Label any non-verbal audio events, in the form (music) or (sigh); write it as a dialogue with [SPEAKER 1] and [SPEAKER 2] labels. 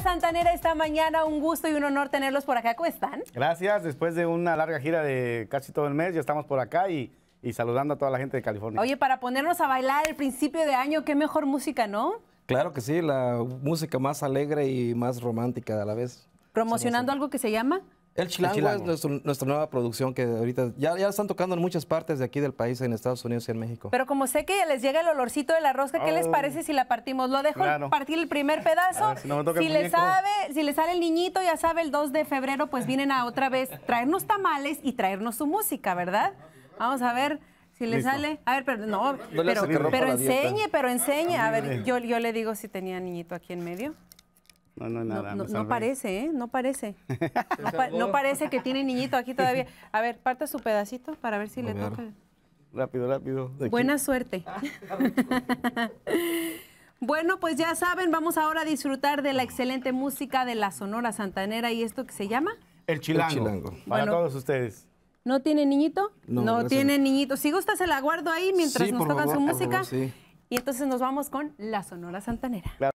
[SPEAKER 1] Santanera, esta mañana un gusto y un honor tenerlos por acá. ¿Cómo están?
[SPEAKER 2] Gracias, después de una larga gira de casi todo el mes, ya estamos por acá y, y saludando a toda la gente de California. Oye,
[SPEAKER 1] para ponernos a bailar el principio de año, qué mejor música, ¿no?
[SPEAKER 2] Claro que sí, la música más alegre y más romántica a la vez.
[SPEAKER 1] Promocionando algo que se llama
[SPEAKER 2] el Chilango, es nuestra nueva producción que ahorita ya, ya están tocando en muchas partes de aquí del país, en Estados Unidos y en México. Pero
[SPEAKER 1] como sé que ya les llega el olorcito de la rosca, ¿qué les oh. parece si la partimos? Lo dejo partir el primer pedazo. si, le sabe, si le sale el niñito, ya sabe, el 2 de febrero, pues vienen a otra vez traernos tamales y traernos su música, ¿verdad? Vamos a ver. Si le sale. A ver, pero no, pero, pero enseñe, pero enseñe. A ver, yo, yo le digo si tenía niñito aquí en medio.
[SPEAKER 2] No, no, nada. No, parece,
[SPEAKER 1] ¿eh? No parece. (laughs) No, parece que tiene niñito aquí todavía. (laughs) A ver, parta su pedacito para ver si le toca.
[SPEAKER 2] Rápido, rápido. Buena
[SPEAKER 1] suerte. Ah. (laughs) bueno, pues ya saben, vamos ahora a disfrutar de la excelente música de la Sonora Santanera y esto que se llama.
[SPEAKER 2] El chilango. Para todos ustedes.
[SPEAKER 1] ¿No tiene niñito? No, tiene niñito. Si gusta, se la guardo ahí mientras nos tocan su música. Y entonces nos vamos con la Sonora Santanera.